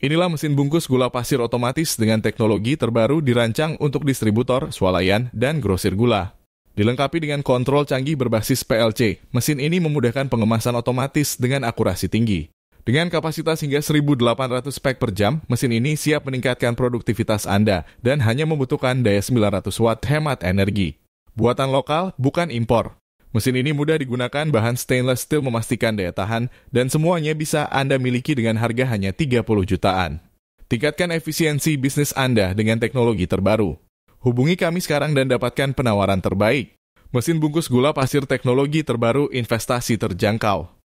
Inilah mesin bungkus gula pasir otomatis dengan teknologi terbaru dirancang untuk distributor, swalayan, dan grosir gula. Dilengkapi dengan kontrol canggih berbasis PLC, mesin ini memudahkan pengemasan otomatis dengan akurasi tinggi. Dengan kapasitas hingga 1.800 pack per jam, mesin ini siap meningkatkan produktivitas Anda dan hanya membutuhkan daya 900 watt hemat energi. Buatan lokal, bukan impor. Mesin ini mudah digunakan, bahan stainless steel memastikan daya tahan, dan semuanya bisa Anda miliki dengan harga hanya 30 jutaan. Tingkatkan efisiensi bisnis Anda dengan teknologi terbaru. Hubungi kami sekarang dan dapatkan penawaran terbaik. Mesin bungkus gula pasir teknologi terbaru investasi terjangkau.